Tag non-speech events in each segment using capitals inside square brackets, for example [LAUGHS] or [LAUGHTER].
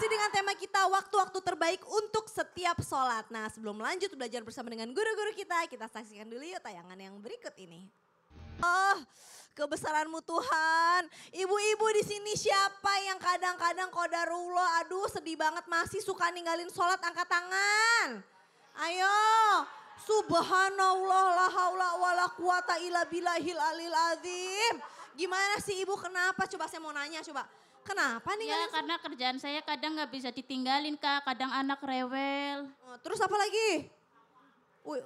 masih dengan tema kita waktu-waktu terbaik untuk setiap sholat. Nah sebelum lanjut belajar bersama dengan guru-guru kita, kita saksikan dulu yuk tayangan yang berikut ini. Oh, kebesaranmu Tuhan. Ibu-ibu di sini siapa yang kadang-kadang kodarullah, aduh sedih banget masih suka ninggalin sholat angkat tangan. Ayo, subhanallah la haula wala quwata illa billahil alil azim. Gimana sih ibu kenapa? Coba saya mau nanya coba. Kenapa nih? Ya karena kerjaan saya kadang nggak bisa ditinggalin kak, kadang anak rewel. Oh, terus apa lagi? Uy,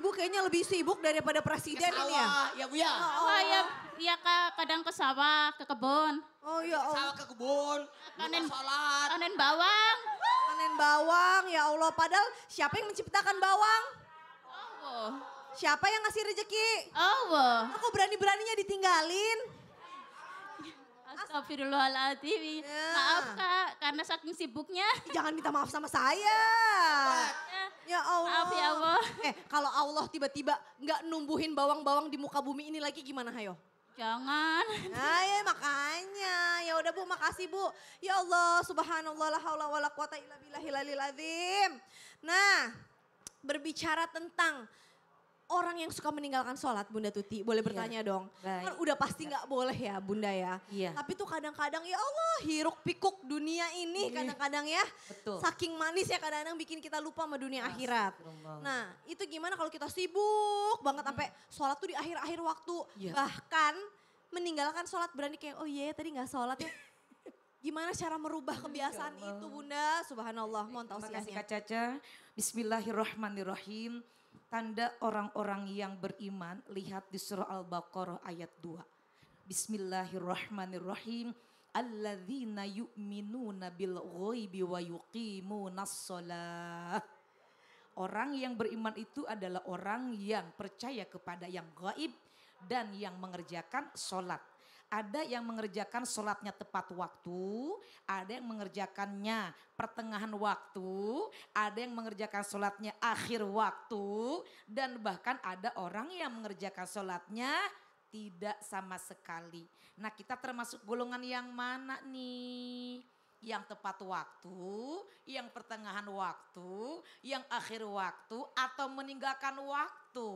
ibu kayaknya lebih sibuk daripada presiden ini ya. Ya bu ya. Oh, oh, oh. ya, ya kak kadang ke sawah, ke kebun. Oh ya Allah. Sawah ke kebun. Panen salat. Panen bawang. Panen bawang ya Allah. Padahal siapa yang menciptakan bawang? Oh. Siapa yang ngasih rezeki? Oh. Aku berani beraninya ditinggalin. Astagfirullahaladzim. Ya. Maaf kak, karena saking sibuknya. Jangan minta maaf sama saya. Ya, Allah. Maaf ya Allah. Eh kalau Allah tiba-tiba nggak numbuhin bawang-bawang di muka bumi ini lagi gimana Hayo? Jangan. Nah, ya, makanya. Ya udah Bu, makasih Bu. Ya Allah, subhanallah la haula wala quwata illa billahil Nah, berbicara tentang orang yang suka meninggalkan sholat Bunda Tuti boleh iya. bertanya dong. Baik. Kan udah pasti iya. nggak boleh ya Bunda ya. Yeah. Tapi tuh kadang-kadang ya Allah hiruk pikuk dunia ini iya. kadang-kadang ya. Betul. Saking manis ya kadang-kadang bikin kita lupa sama dunia Mas, akhirat. Nah itu gimana kalau kita sibuk banget hmm. sampai sholat tuh di akhir-akhir waktu. Yeah. Bahkan meninggalkan sholat berani kayak oh iya tadi nggak sholat ya. Gimana cara merubah kebiasaan ya itu Bunda? Subhanallah, mohon tahu Terima kasih Kak Caca. Bismillahirrahmanirrahim tanda orang-orang yang beriman lihat di surah Al-Baqarah ayat 2. Bismillahirrahmanirrahim. Alladzina yu'minuna bil ghaibi wa yuqimunas shalah. Orang yang beriman itu adalah orang yang percaya kepada yang gaib dan yang mengerjakan sholat. Ada yang mengerjakan sholatnya tepat waktu, ada yang mengerjakannya pertengahan waktu, ada yang mengerjakan sholatnya akhir waktu, dan bahkan ada orang yang mengerjakan sholatnya tidak sama sekali. Nah kita termasuk golongan yang mana nih? Yang tepat waktu, yang pertengahan waktu, yang akhir waktu, atau meninggalkan waktu.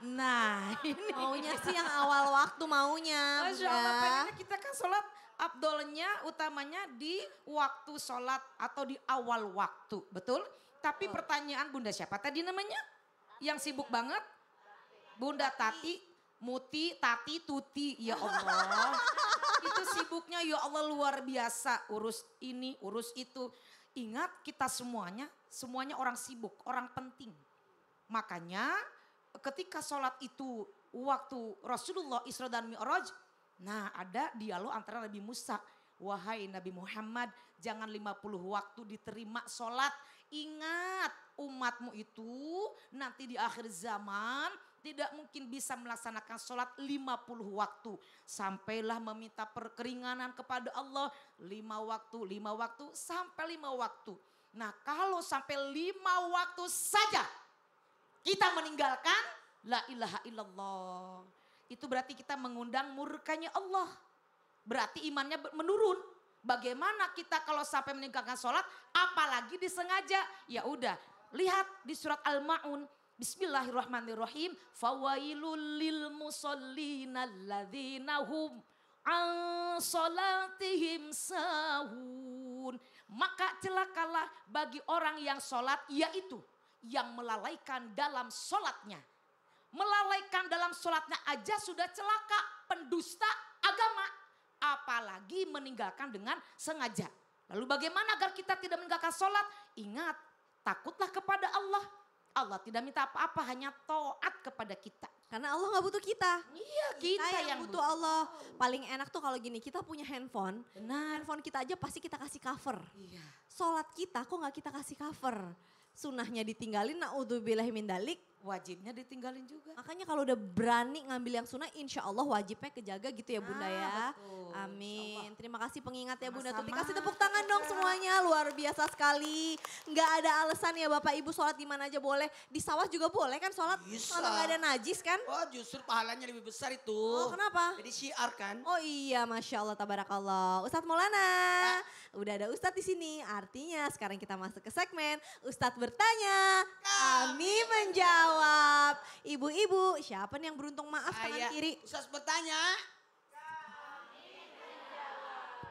Nah, [LAUGHS] ini [LAUGHS] maunya sih yang awal waktu maunya. Masya Allah, pengennya kita kan sholat abdolnya utamanya di waktu sholat atau di awal waktu, betul? Tapi oh. pertanyaan Bunda siapa tadi namanya? Yang sibuk banget? Bunda Tati, Muti, Tati, Tuti, ya Allah. [LAUGHS] itu sibuknya ya Allah luar biasa, urus ini, urus itu. Ingat kita semuanya, semuanya orang sibuk, orang penting. Makanya ketika sholat itu waktu Rasulullah Isra dan Mi'raj, nah ada dialog antara Nabi Musa Wahai Nabi Muhammad, jangan 50 waktu diterima sholat. Ingat umatmu itu nanti di akhir zaman tidak mungkin bisa melaksanakan sholat 50 waktu. Sampailah meminta perkeringanan kepada Allah lima waktu, lima waktu, sampai lima waktu. Nah kalau sampai lima waktu saja kita meninggalkan la ilaha illallah. Itu berarti kita mengundang murkanya Allah. Berarti imannya menurun. Bagaimana kita kalau sampai meninggalkan sholat, apalagi disengaja? Ya udah, lihat di surat Al-Maun. Bismillahirrahmanirrahim. Fawailul lil musallina alladhinahum an sholatihim sahun. Maka celakalah bagi orang yang sholat, yaitu yang melalaikan dalam sholatnya. Melalaikan dalam sholatnya aja sudah celaka, pendusta agama. Apalagi meninggalkan dengan sengaja. Lalu bagaimana agar kita tidak meninggalkan sholat? Ingat, takutlah kepada Allah. Allah tidak minta apa-apa, hanya toat kepada kita. Karena Allah nggak butuh kita. Iya, kita, kita yang, yang butuh, butuh Allah. Paling enak tuh kalau gini, kita punya handphone. Benar. Handphone kita aja pasti kita kasih cover. Iya. Sholat kita kok nggak kita kasih cover sunahnya ditinggalin naudzubillahimindalik mindalik wajibnya ditinggalin juga. Makanya kalau udah berani ngambil yang sunnah, insya Allah wajibnya kejaga gitu ya ah, Bunda ah, ya. Betul. Amin. Terima kasih pengingat ya Bunda Tuti. Kasih tepuk tangan dong semuanya, luar biasa sekali. Gak ada alasan ya Bapak Ibu sholat di mana aja boleh. Di sawah juga boleh kan sholat Bisa. kalau nggak ada najis kan. Oh justru pahalanya lebih besar itu. Oh kenapa? Jadi syiar kan. Oh iya Masya Allah Tabarakallah. Ustadz Maulana, Nah. udah ada Ustadz di sini. Artinya sekarang kita masuk ke segmen Ustadz bertanya, kami menjawab jawab. Ibu-ibu, siapa nih yang beruntung maaf Ayah. tangan iya. kiri? Ustaz bertanya.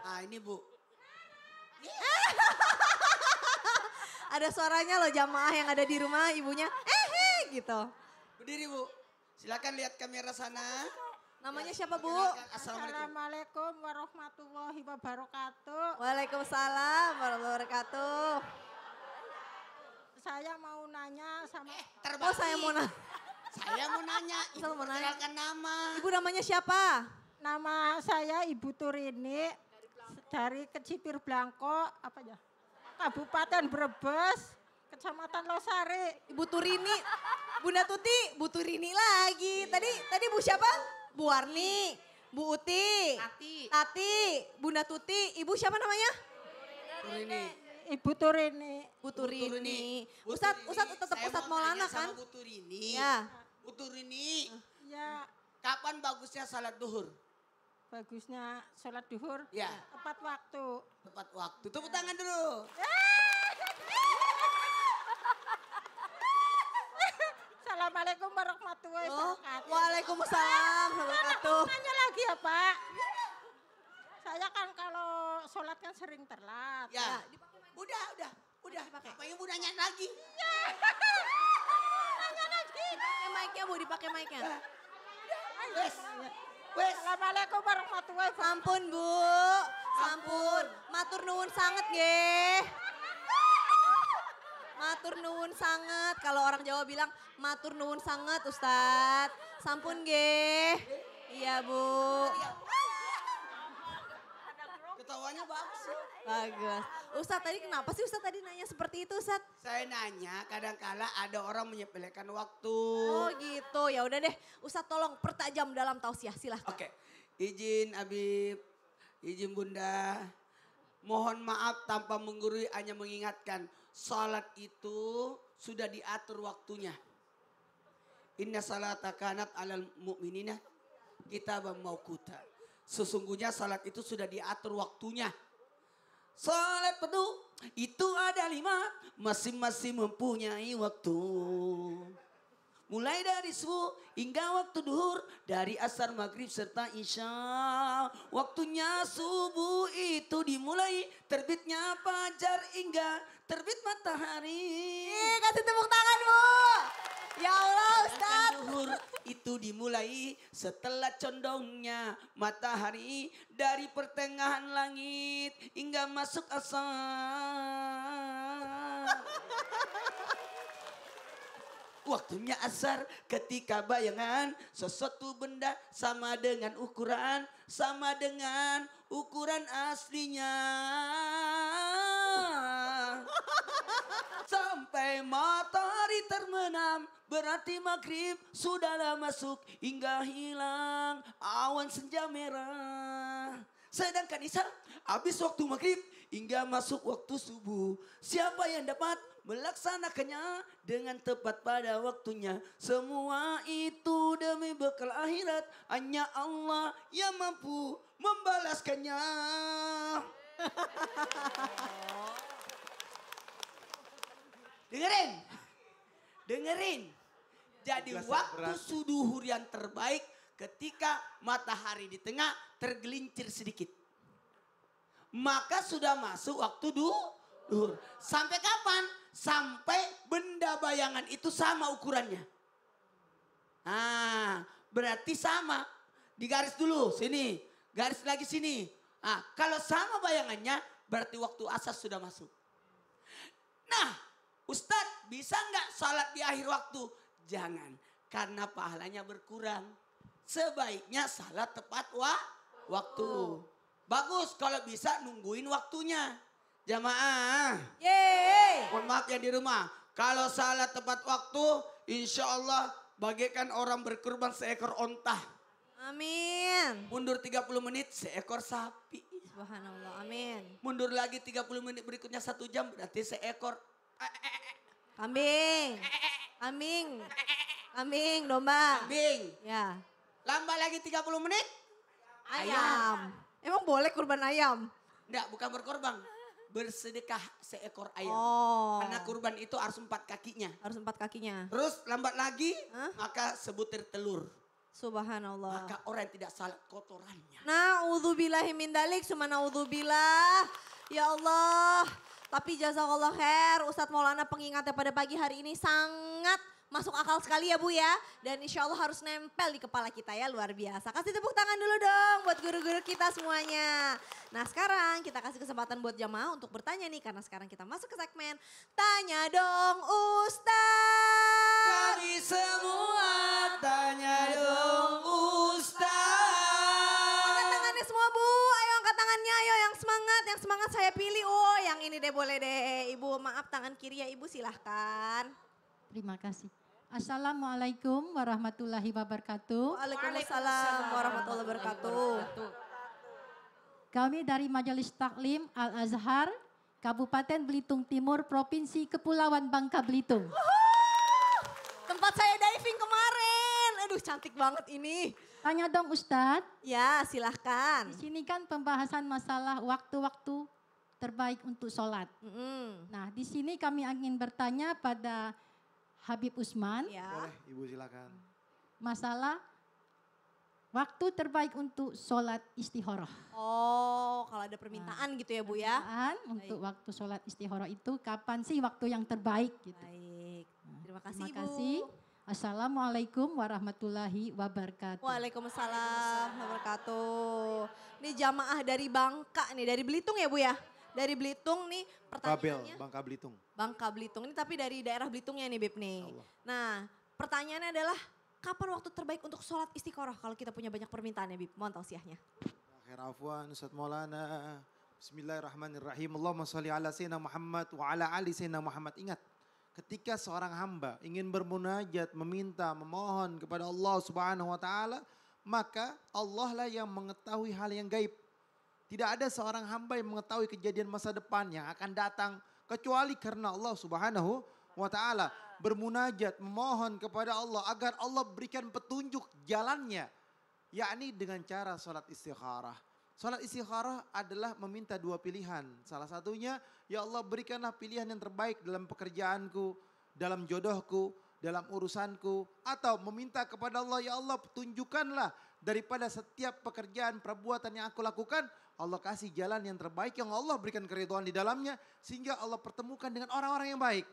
Ah ini Bu. [LAUGHS] ada suaranya loh jamaah yang ada di rumah ibunya. Eh, eh gitu. Berdiri Bu. Silakan lihat kamera sana. Namanya ya, siapa Bu? Assalamualaikum warahmatullahi wabarakatuh. Waalaikumsalam warahmatullahi wabarakatuh saya mau nanya sama eh, terbalik. Oh, saya mau nanya. saya mau nanya, [LAUGHS] Ibu saya mau nanya. nama. Ibu namanya siapa? Nama saya Ibu Turini dari Kecipir Blangko apa ya? Kabupaten Brebes, Kecamatan Losari. Ibu Turini, Bunda Tuti, Bu Turini lagi. Iya. Tadi tadi Bu siapa? Bu Warni, Bu Uti, Tati, Tati Bunda Tuti, Ibu siapa namanya? Turini. Ibu Turini. Bu Turini. Ustad, Ustad tetap Ustad Maulana kan? Ibu Turini. Ya. Ibu Turini. Ya. Kapan bagusnya salat duhur? Bagusnya salat duhur. Ya. Tepat waktu. Tepat waktu. Tepuk tangan dulu. [LAUGHS] Assalamualaikum warahmatullahi oh, wabarakatuh. Waalaikumsalam wabarakatuh. Nanya lagi ya Pak. Saya kan kalau sholat kan sering terlambat Ya. ya udah, udah, udah. yang mau nanya lagi? Nanya lagi. [LAUGHS] Pakai mic-nya bu, dipakai mic-nya. Wes, wes. Assalamualaikum warahmatullahi wabarakatuh. ampun bu, ampun Matur nuwun sangat nggih. Matur nuwun sangat. Kalau orang Jawa bilang matur nuwun sangat Ustadz. Sampun nggih. Iya bu. Iya nanya bagus ya. Bagus. Iya, Ustadz tadi iya. kenapa sih Ustadz tadi nanya seperti itu Ustadz? Saya nanya kadangkala kala ada orang menyepelekan waktu. Oh gitu ya udah deh Ustadz tolong pertajam dalam tausiah silahkan. Oke okay. izin Abib, izin Bunda. Mohon maaf tanpa menggurui hanya mengingatkan. Salat itu sudah diatur waktunya. Inna salata kanat alal mu'minina kita mau kuta. Sesungguhnya salat itu sudah diatur waktunya. Salat penuh itu ada lima. Masing-masing mempunyai waktu. Mulai dari subuh hingga waktu duhur. Dari asar maghrib serta isya. Waktunya subuh itu dimulai. Terbitnya fajar hingga terbit matahari. Kasih tepuk tangan bu. Ya Allah Ustaz. Duhur itu dimulai setelah condongnya matahari dari pertengahan langit hingga masuk asar. Waktunya asar ketika bayangan sesuatu benda sama dengan ukuran sama dengan ukuran aslinya. Sampai matahari termenam Berarti maghrib sudahlah masuk hingga hilang awan senja merah. Sedangkan Isa habis waktu maghrib hingga masuk waktu subuh. Siapa yang dapat melaksanakannya dengan tepat pada waktunya. Semua itu demi bekal akhirat. Hanya Allah yang mampu membalaskannya. [LAUGHS] Dengerin. Dengerin. Jadi waktu berat. suduhur yang terbaik ketika matahari di tengah tergelincir sedikit. Maka sudah masuk waktu duhur. Sampai kapan? Sampai benda bayangan itu sama ukurannya. Ah, berarti sama. Di garis dulu sini, garis lagi sini. Ah, kalau sama bayangannya berarti waktu asas sudah masuk. Nah, Ustadz bisa nggak salat di akhir waktu? Jangan. Karena pahalanya berkurang. Sebaiknya salat tepat wa waktu. Bagus kalau bisa nungguin waktunya. Jamaah. Yeay. Mohon maaf yang di rumah. Kalau salat tepat waktu, insya Allah bagaikan orang berkurban seekor ontah. Amin. Mundur 30 menit seekor sapi. Subhanallah. Amin. Mundur lagi 30 menit berikutnya satu jam berarti seekor eh, kambing. Kambing. Kambing, domba. Kambing. Ya. Lambat lagi 30 menit. Ayam. ayam. Emang boleh kurban ayam? Enggak, bukan berkorban. Bersedekah seekor ayam. Oh. Karena kurban itu harus empat kakinya. Harus empat kakinya. Terus lambat lagi, huh? maka sebutir telur. Subhanallah. Maka orang yang tidak salat kotorannya. Nah, udzubillahimindalik, sumana udzubillah. bilah, Ya Allah. Tapi jazakallah khair, Ustadz Maulana pengingatnya pada pagi hari ini sangat masuk akal sekali ya Bu ya. Dan insya Allah harus nempel di kepala kita ya, luar biasa. Kasih tepuk tangan dulu dong buat guru-guru kita semuanya. Nah sekarang kita kasih kesempatan buat jamaah untuk bertanya nih. Karena sekarang kita masuk ke segmen Tanya Dong Ustadz. Kami semua tanya dong Ustadz. tangannya ayo yang semangat, yang semangat saya pilih. Oh yang ini deh boleh deh Ibu, maaf tangan kiri ya Ibu silahkan. Terima kasih. Assalamualaikum warahmatullahi wabarakatuh. Waalaikumsalam warahmatullahi wabarakatuh. Kami dari Majelis Taklim Al-Azhar, Kabupaten Belitung Timur, Provinsi Kepulauan Bangka Belitung. Uhuh. Aduh cantik banget ini. Tanya dong Ustadz. Ya silahkan. Di sini kan pembahasan masalah waktu-waktu terbaik untuk sholat. Mm -hmm. Nah di sini kami ingin bertanya pada Habib Usman. Ya. Boleh Ibu silakan. Masalah Waktu terbaik untuk sholat istihoroh. Oh, kalau ada permintaan nah, gitu ya Bu ya? Permintaan untuk Baik. waktu sholat istihoroh itu kapan sih waktu yang terbaik gitu. Baik, nah, terima kasih Terima kasih. Ibu. Assalamualaikum warahmatullahi wabarakatuh. Waalaikumsalam wabarakatuh. Ini jamaah dari Bangka nih, dari Belitung ya Bu ya? Dari Belitung nih pertanyaannya. Babel, Bangka Belitung. Bangka Belitung, ini tapi dari daerah Belitungnya nih Bib nih. Ya Allah. Nah pertanyaannya adalah kapan waktu terbaik untuk sholat istiqoroh kalau kita punya banyak permintaan ya Bib? Mohon tausiahnya. Akhir afwan, Ustaz Maulana. Bismillahirrahmanirrahim. Allahumma salli ala Sayyidina Muhammad wa ala ali Sayyidina Muhammad. Ingat, ketika seorang hamba ingin bermunajat, meminta, memohon kepada Allah Subhanahu wa taala, maka Allah lah yang mengetahui hal yang gaib. Tidak ada seorang hamba yang mengetahui kejadian masa depan yang akan datang kecuali karena Allah Subhanahu wa taala bermunajat, memohon kepada Allah agar Allah berikan petunjuk jalannya yakni dengan cara salat istikharah. Salat istikharah adalah meminta dua pilihan. Salah satunya, ya Allah berikanlah pilihan yang terbaik dalam pekerjaanku, dalam jodohku, dalam urusanku. Atau meminta kepada Allah, ya Allah tunjukkanlah daripada setiap pekerjaan, perbuatan yang aku lakukan, Allah kasih jalan yang terbaik yang Allah berikan keriduan di dalamnya. Sehingga Allah pertemukan dengan orang-orang yang baik.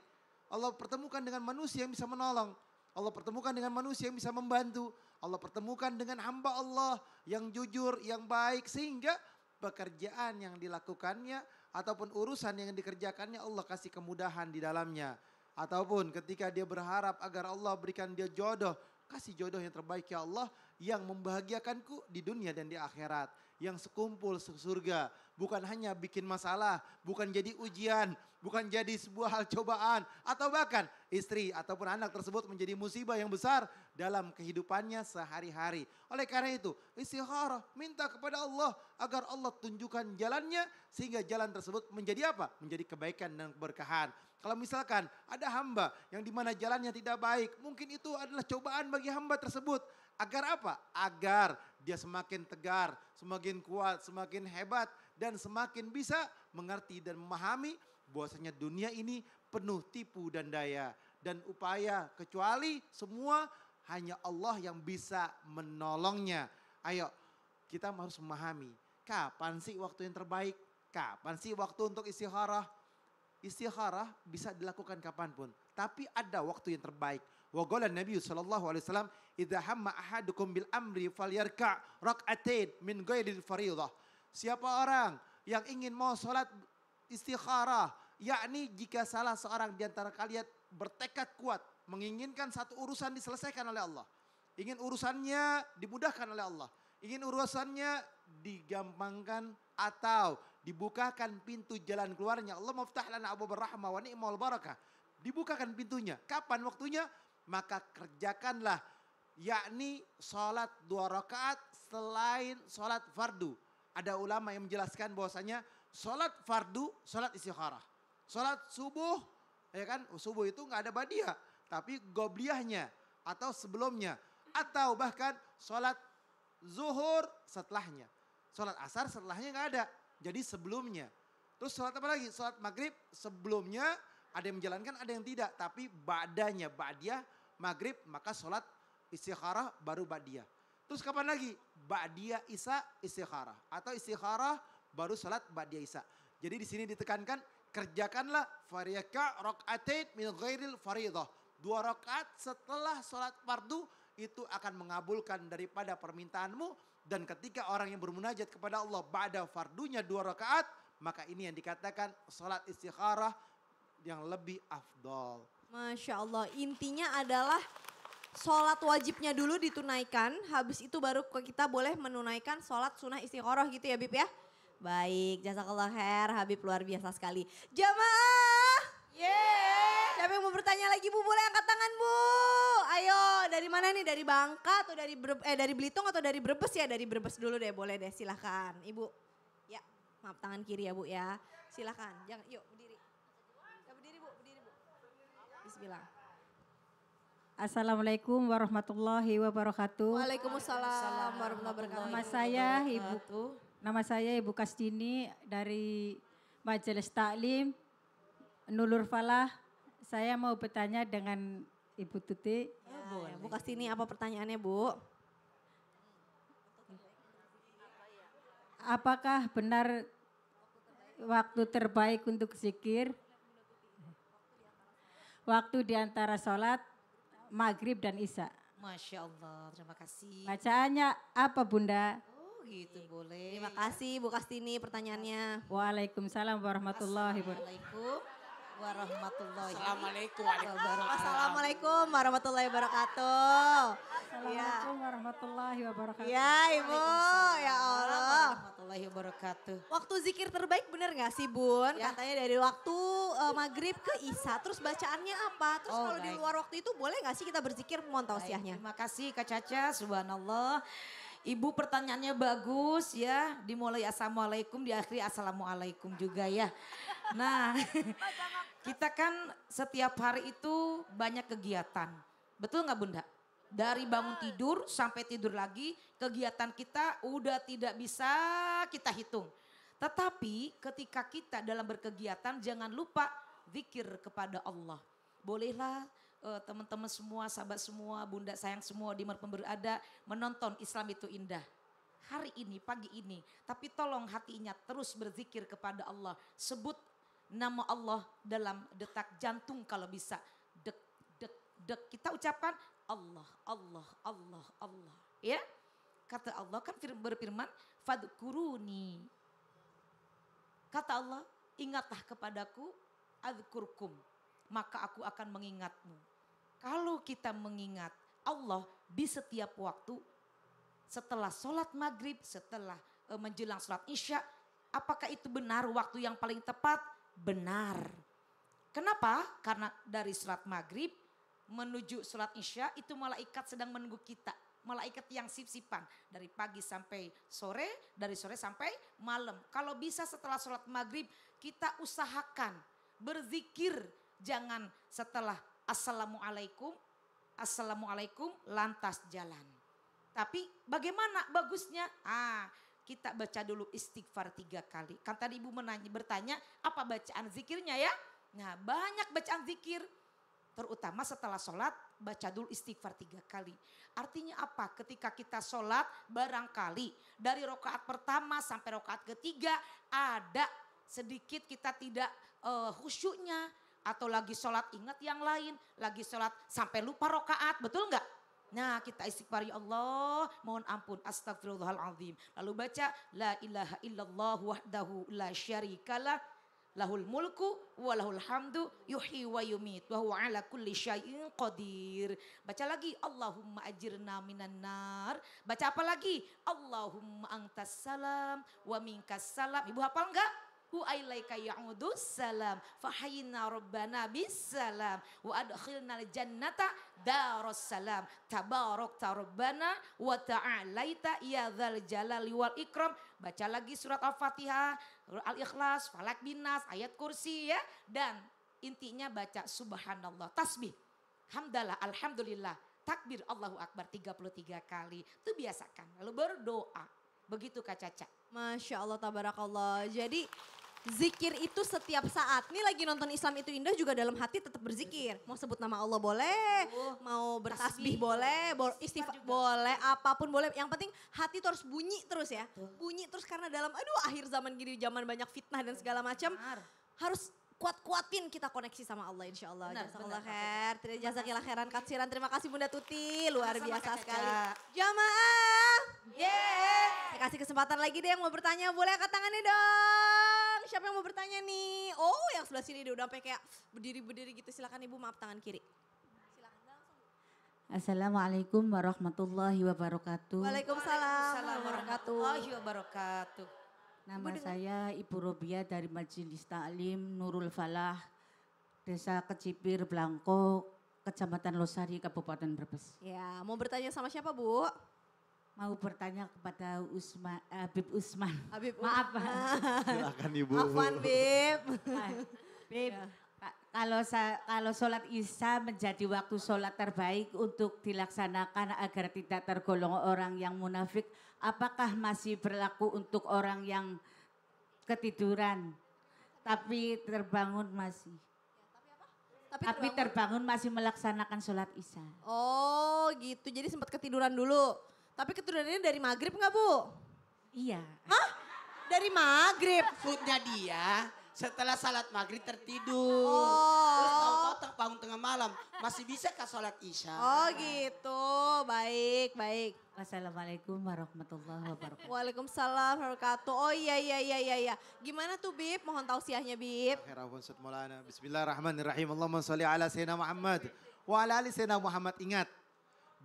Allah pertemukan dengan manusia yang bisa menolong. Allah pertemukan dengan manusia yang bisa membantu. Allah pertemukan dengan hamba Allah yang jujur, yang baik. Sehingga pekerjaan yang dilakukannya ataupun urusan yang dikerjakannya Allah kasih kemudahan di dalamnya. Ataupun ketika dia berharap agar Allah berikan dia jodoh, kasih jodoh yang terbaik ya Allah yang membahagiakanku di dunia dan di akhirat yang sekumpul ke surga. Bukan hanya bikin masalah, bukan jadi ujian, bukan jadi sebuah hal cobaan. Atau bahkan istri ataupun anak tersebut menjadi musibah yang besar dalam kehidupannya sehari-hari. Oleh karena itu istikharah minta kepada Allah agar Allah tunjukkan jalannya sehingga jalan tersebut menjadi apa? Menjadi kebaikan dan keberkahan. Kalau misalkan ada hamba yang di mana jalannya tidak baik, mungkin itu adalah cobaan bagi hamba tersebut. Agar apa? Agar dia semakin tegar, semakin kuat, semakin hebat, dan semakin bisa mengerti dan memahami bahwasanya dunia ini penuh tipu dan daya dan upaya kecuali semua hanya Allah yang bisa menolongnya. Ayo kita harus memahami kapan sih waktu yang terbaik, kapan sih waktu untuk istikharah. Istikharah bisa dilakukan kapanpun, tapi ada waktu yang terbaik Wa qala Nabi sallallahu alaihi wasallam, "Idza hamma ahadukum bil amri falyarka' rak'atain min ghairil fariidhah." Siapa orang yang ingin mau sholat istikharah, yakni jika salah seorang di antara kalian bertekad kuat menginginkan satu urusan diselesaikan oleh Allah, ingin urusannya dimudahkan oleh Allah, ingin urusannya digampangkan atau dibukakan pintu jalan keluarnya. Allah maftah lana abu barrahma wa ni'mal barakah. Dibukakan pintunya. Kapan waktunya? maka kerjakanlah yakni sholat dua rakaat selain sholat fardu. Ada ulama yang menjelaskan bahwasanya sholat fardu, sholat istikharah. Sholat subuh, ya kan? Subuh itu nggak ada badia, tapi gobliyahnya atau sebelumnya. Atau bahkan sholat zuhur setelahnya. Sholat asar setelahnya nggak ada, jadi sebelumnya. Terus sholat apa lagi? Sholat maghrib sebelumnya ada yang menjalankan, ada yang tidak. Tapi badanya, badiah maghrib maka sholat istikharah baru ba'diyah. Terus kapan lagi? Ba'diyah Isa istikharah atau istikharah baru sholat ba'diyah Isa. Jadi di sini ditekankan kerjakanlah fariyaka rokaatain min ghairil faridah. Dua rakaat setelah sholat fardu itu akan mengabulkan daripada permintaanmu dan ketika orang yang bermunajat kepada Allah pada fardunya dua rakaat maka ini yang dikatakan sholat istikharah yang lebih afdol. Masya Allah, intinya adalah sholat wajibnya dulu ditunaikan, habis itu baru kita boleh menunaikan sholat sunnah istiqoroh gitu ya Bib ya. Baik, jazakallah khair, Habib luar biasa sekali. Jamaah! Yeah. Siapa yang mau bertanya lagi Bu? Boleh angkat tangan Bu. Ayo, dari mana nih? Dari Bangka atau dari eh dari Belitung atau dari Brebes ya? Dari Brebes dulu deh, boleh deh silahkan. Ibu, ya maaf tangan kiri ya Bu ya. Silahkan, jangan, yuk Bismillah. Assalamualaikum warahmatullahi wabarakatuh. Waalaikumsalam warahmatullahi wabarakatuh. Nama saya Ibu Nama saya Ibu Kastini dari Majelis Taklim Nulur Falah. Saya mau bertanya dengan Ibu Tuti. Ya, ya boleh. Bu Kastini apa pertanyaannya Bu? Apakah benar waktu terbaik untuk zikir? waktu di antara sholat maghrib dan isya. Masya Allah, terima kasih. Bacaannya apa bunda? Oh gitu boleh. Terima kasih Bu Kastini pertanyaannya. Waalaikumsalam warahmatullahi wabarakatuh warahmatullahi Assalamualaikum wabarakatuh. Assalamualaikum warahmatullahi wabarakatuh. Assalamualaikum warahmatullahi wabarakatuh. Ya Ibu, ya Allah. Warahmatullahi wabarakatuh. Waktu zikir terbaik bener gak sih Bun? Ya. Katanya dari waktu uh, maghrib ke Isa, terus bacaannya apa? Terus oh, kalau di luar waktu itu boleh gak sih kita berzikir mohon tausiahnya? Terima kasih Kak Caca, subhanallah. Ibu pertanyaannya bagus ya, dimulai assalamualaikum, diakhiri assalamualaikum juga ya. Nah, [LAUGHS] Kita kan setiap hari itu banyak kegiatan. Betul nggak Bunda? Dari bangun ah. tidur sampai tidur lagi, kegiatan kita udah tidak bisa kita hitung. Tetapi ketika kita dalam berkegiatan jangan lupa zikir kepada Allah. Bolehlah eh, teman-teman semua, sahabat semua, bunda sayang semua di mana berada menonton Islam itu indah hari ini, pagi ini. Tapi tolong hatinya terus berzikir kepada Allah. Sebut nama Allah dalam detak jantung kalau bisa. Dek, dek, dek. Kita ucapkan Allah, Allah, Allah, Allah. Ya, kata Allah kan berfirman, fadkuruni. Kata Allah, ingatlah kepadaku, adkurkum, maka aku akan mengingatmu. Kalau kita mengingat Allah di setiap waktu, setelah sholat maghrib, setelah eh, menjelang sholat isya, apakah itu benar waktu yang paling tepat? benar. Kenapa? Karena dari surat maghrib menuju surat isya itu malaikat sedang menunggu kita. Malaikat yang sip-sipan dari pagi sampai sore, dari sore sampai malam. Kalau bisa setelah sholat maghrib kita usahakan berzikir. Jangan setelah assalamualaikum, assalamualaikum lantas jalan. Tapi bagaimana bagusnya? Ah, kita baca dulu istighfar tiga kali. Kan tadi ibu menanya, bertanya apa bacaan zikirnya ya? Nah banyak bacaan zikir. Terutama setelah sholat baca dulu istighfar tiga kali. Artinya apa? Ketika kita sholat barangkali dari rokaat pertama sampai rokaat ketiga ada sedikit kita tidak uh, khusyuknya atau lagi sholat ingat yang lain, lagi sholat sampai lupa rokaat, betul enggak? Nah kita istighfar ya Allah mohon ampun astagfirullahaladzim. Lalu baca la ilaha illallah wahdahu la syarikalah lahul mulku wa lahul hamdu yuhi wa yumit wa huwa ala kulli syai'in qadir. Baca lagi Allahumma ajirna minan nar. Baca apa lagi? Allahumma antas salam wa minkas salam. Ibu hafal enggak? hu ailaika ya'udus salam fahayina rabbana bisalam wa adkhilna jannata daros salam tabarok rabbana wa ta'alaita ya dzal jalali wal ikram baca lagi surat al-fatihah al-ikhlas falak binas ayat kursi ya dan intinya baca subhanallah tasbih hamdalah alhamdulillah takbir Allahu akbar 33 kali itu biasakan lalu berdoa begitu Kak Caca Masya Allah tabarakallah jadi Zikir itu setiap saat. Nih lagi nonton Islam itu indah juga dalam hati tetap berzikir. Mau sebut nama Allah boleh, oh, mau bertasbih boleh, bo istighfar boleh, apapun boleh. Yang penting hati terus bunyi terus ya. Bunyi terus karena dalam aduh akhir zaman gini zaman banyak fitnah dan segala macam harus kuat-kuatin kita koneksi sama Allah insya Allah. Jazakallah khair. Tidak jazakillah katsiran. Terima kasih Bunda Tuti. Luar biasa sama sekali. Jamaah. Yeah. Saya kasih kesempatan lagi deh yang mau bertanya. Boleh angkat tangannya dong siapa yang mau bertanya nih? Oh, yang sebelah sini dia udah sampai kayak berdiri-berdiri gitu. Silakan Ibu, maaf tangan kiri. Assalamualaikum warahmatullahi wabarakatuh. Waalaikumsalam warahmatullahi wabarakatuh. Nama Ibu saya Ibu Robia dari Majelis Taklim Nurul Falah, Desa Kecipir, Blangko, Kecamatan Losari, Kabupaten Brebes. Ya, mau bertanya sama siapa Bu? mau bertanya kepada Usma, eh, Habib Usman. Habib [LAUGHS] Maaf. Silakan Ibu. Maafan Bib. Bib, iya. kalau kalau sholat Isya menjadi waktu sholat terbaik untuk dilaksanakan agar tidak tergolong orang yang munafik, apakah masih berlaku untuk orang yang ketiduran tapi terbangun masih? Ya, tapi, tapi terbangun. terbangun masih melaksanakan sholat isya. Oh gitu, jadi sempat ketiduran dulu tapi keturunannya dari maghrib nggak Bu? Iya. Hah? Dari maghrib? Maksudnya dia setelah salat maghrib tertidur. Oh. Terus tau-tau terbangun tengah malam. Masih bisa kah sholat isya? Oh gitu, baik, baik. Wassalamualaikum warahmatullahi wabarakatuh. Waalaikumsalam wabarakatuh. Oh iya, iya, iya, iya. iya. Gimana tuh Bib? Mohon tausiahnya Bib. Bismillahirrahmanirrahim. Allahumma salli ala Sayyidina Muhammad. Wa ala ali Sayyidina Muhammad. Ingat,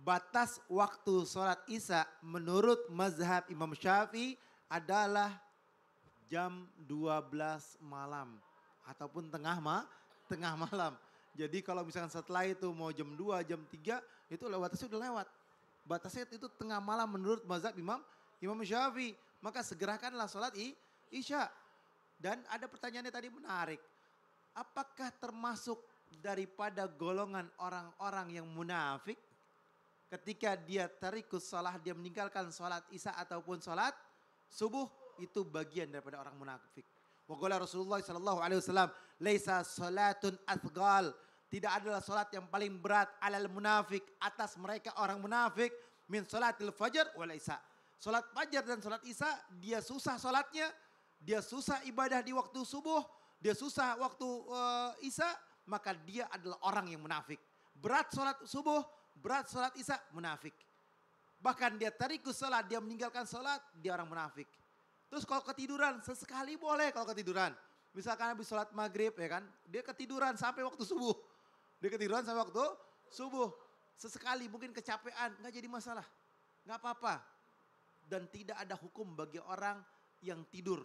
batas waktu sholat isya menurut mazhab Imam Syafi'i adalah jam 12 malam ataupun tengah ma tengah malam. Jadi kalau misalkan setelah itu mau jam 2, jam 3 itu lewat sudah lewat. Batasnya itu tengah malam menurut mazhab Imam Imam Syafi'i. Maka segerakanlah sholat isya. Dan ada pertanyaannya tadi menarik. Apakah termasuk daripada golongan orang-orang yang munafik? ketika dia terikut salah, dia meninggalkan salat isya ataupun salat subuh itu bagian daripada orang munafik. Wagola Rasulullah Shallallahu Alaihi Wasallam, leisa salatun athgal." Tidak adalah salat yang paling berat alal munafik atas mereka orang munafik min salatil fajar wal isya. Salat fajar dan salat isya dia susah salatnya, dia susah ibadah di waktu subuh, dia susah waktu uh, isya, maka dia adalah orang yang munafik. Berat salat subuh, berat sholat isya, munafik. Bahkan dia tariku sholat, dia meninggalkan sholat, dia orang munafik. Terus kalau ketiduran, sesekali boleh kalau ketiduran. Misalkan habis sholat maghrib ya kan, dia ketiduran sampai waktu subuh. Dia ketiduran sampai waktu subuh. Sesekali mungkin kecapean, nggak jadi masalah. Nggak apa-apa. Dan tidak ada hukum bagi orang yang tidur.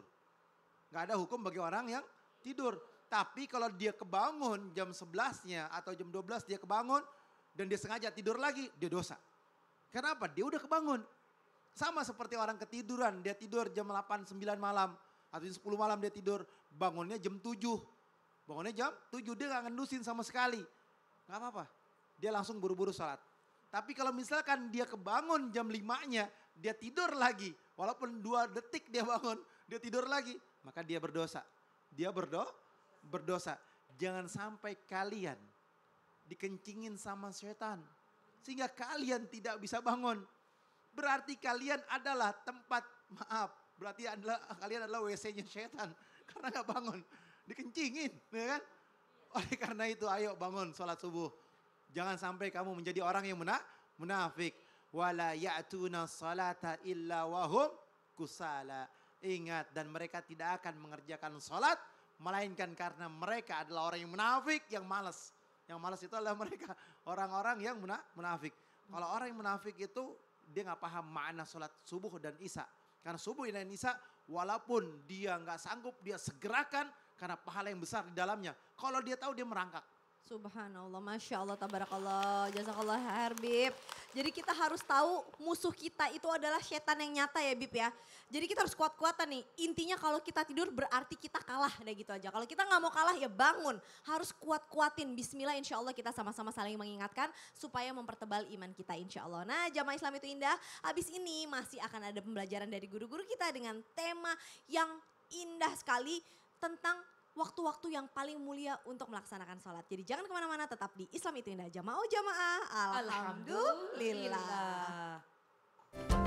Nggak ada hukum bagi orang yang tidur. Tapi kalau dia kebangun jam 11-nya atau jam 12 dia kebangun, dan dia sengaja tidur lagi, dia dosa. Kenapa? Dia udah kebangun. Sama seperti orang ketiduran, dia tidur jam 8, 9 malam. Atau jam 10 malam dia tidur, bangunnya jam 7. Bangunnya jam 7, dia gak ngendusin sama sekali. Gak apa-apa, dia langsung buru-buru sholat. Tapi kalau misalkan dia kebangun jam 5-nya, dia tidur lagi. Walaupun dua detik dia bangun, dia tidur lagi. Maka dia berdosa. Dia berdo, berdosa. Jangan sampai kalian dikencingin sama setan. Sehingga kalian tidak bisa bangun. Berarti kalian adalah tempat maaf. Berarti adalah kalian adalah WC-nya setan. [LAUGHS] Karena nggak bangun. Dikencingin. Ya kan? Oleh karena itu ayo bangun sholat subuh. Jangan sampai kamu menjadi orang yang munafik. Wala ya'tuna salata illa wahum kusala. Ingat dan mereka tidak akan mengerjakan sholat melainkan karena mereka adalah orang yang munafik yang malas. Yang malas itu adalah mereka orang-orang yang munafik. Kalau orang yang munafik itu dia nggak paham makna sholat subuh dan isya. Karena subuh dan isya walaupun dia nggak sanggup dia segerakan karena pahala yang besar di dalamnya. Kalau dia tahu dia merangkak. Subhanallah, Masya Allah, Tabarakallah, Jazakallah, Herbib. Jadi kita harus tahu musuh kita itu adalah setan yang nyata ya Bib ya. Jadi kita harus kuat-kuatan nih. Intinya kalau kita tidur berarti kita kalah deh gitu aja. Kalau kita nggak mau kalah ya bangun. Harus kuat-kuatin. Bismillah insya Allah kita sama-sama saling mengingatkan supaya mempertebal iman kita insya Allah. Nah jamaah Islam itu indah. Habis ini masih akan ada pembelajaran dari guru-guru kita dengan tema yang indah sekali tentang waktu-waktu yang paling mulia untuk melaksanakan sholat. Jadi jangan kemana-mana tetap di Islam itu indah jamaah jamaah. Alhamdulillah. Alhamdulillah.